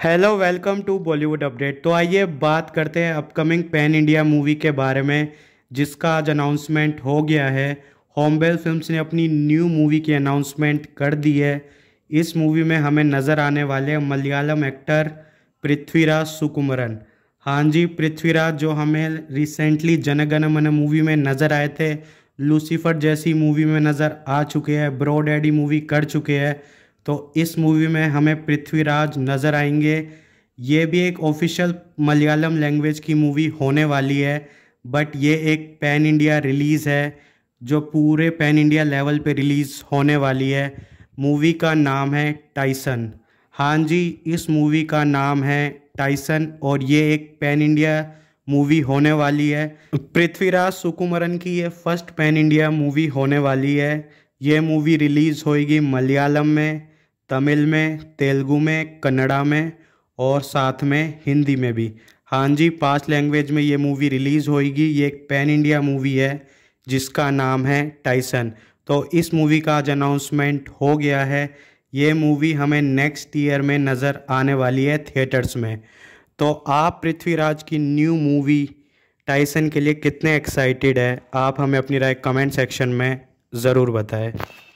hello welcome to Bollywood update तो आइए बात करते हैं अपकमिंग पैन इंडिया मूवी के बारे में जिसका आज अनाउंसमेंट हो गया है होमबेल फिल्म्स ने अपनी न्यू मूवी की अनाउंसमेंट कर दी है इस मूवी में हमें नज़र आने वाले मलयालम एक्टर पृथ्वीराज सुकुमरन हाँ जी पृथ्वीराज जो हमें रिसेंटली जनगण मन मूवी में नज़र आए थे लूसीफर जैसी मूवी में नज़र आ चुके हैं ब्रो डैडी मूवी कर चुके हैं तो इस मूवी में हमें पृथ्वीराज नज़र आएंगे ये भी एक ऑफिशियल मलयालम लैंग्वेज की मूवी होने वाली है बट ये एक पैन इंडिया रिलीज़ है जो पूरे पैन इंडिया लेवल पे रिलीज़ होने वाली है मूवी का नाम है टाइसन हाँ जी इस मूवी का नाम है टाइसन और ये एक पैन इंडिया मूवी होने वाली है पृथ्वीराज सुकुमरन की ये फर्स्ट पैन इंडिया मूवी होने वाली है ये मूवी रिलीज़ होएगी मलयालम में तमिल में तेलुगु में कन्नड़ा में और साथ में हिंदी में भी हाँ जी पांच लैंग्वेज में ये मूवी रिलीज़ होएगी ये एक पैन इंडिया मूवी है जिसका नाम है टाइसन तो इस मूवी का आज अनाउंसमेंट हो गया है ये मूवी हमें नेक्स्ट ईयर में नज़र आने वाली है थिएटर्स में तो आप पृथ्वीराज की न्यू मूवी टाइसन के लिए कितने एक्साइटेड है आप हमें अपनी राय कमेंट सेक्शन में ज़रूर बताएं